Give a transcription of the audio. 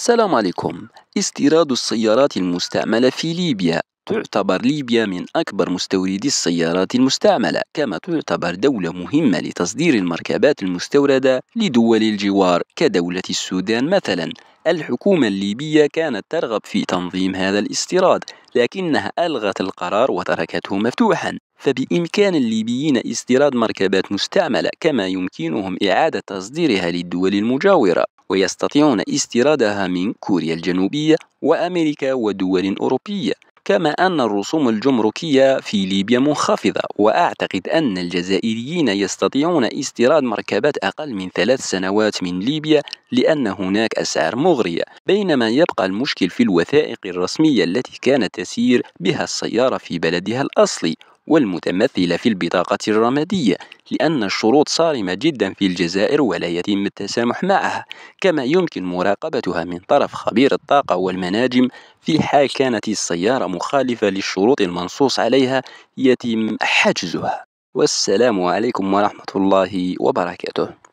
السلام عليكم استيراد السيارات المستعملة في ليبيا تعتبر ليبيا من أكبر مستوردي السيارات المستعملة كما تعتبر دولة مهمة لتصدير المركبات المستوردة لدول الجوار كدولة السودان مثلا الحكومة الليبية كانت ترغب في تنظيم هذا الاستيراد لكنها ألغت القرار وتركته مفتوحا فبإمكان الليبيين استيراد مركبات مستعملة كما يمكنهم إعادة تصديرها للدول المجاورة ويستطيعون استيرادها من كوريا الجنوبية وأمريكا ودول أوروبية كما أن الرسوم الجمركية في ليبيا منخفضة وأعتقد أن الجزائريين يستطيعون استيراد مركبات أقل من ثلاث سنوات من ليبيا لأن هناك أسعار مغرية بينما يبقى المشكل في الوثائق الرسمية التي كانت تسير بها السيارة في بلدها الأصلي والمتمثلة في البطاقة الرمادية لأن الشروط صارمة جدا في الجزائر ولا يتم التسامح معها كما يمكن مراقبتها من طرف خبير الطاقة والمناجم في حال كانت السيارة مخالفة للشروط المنصوص عليها يتم حجزها والسلام عليكم ورحمة الله وبركاته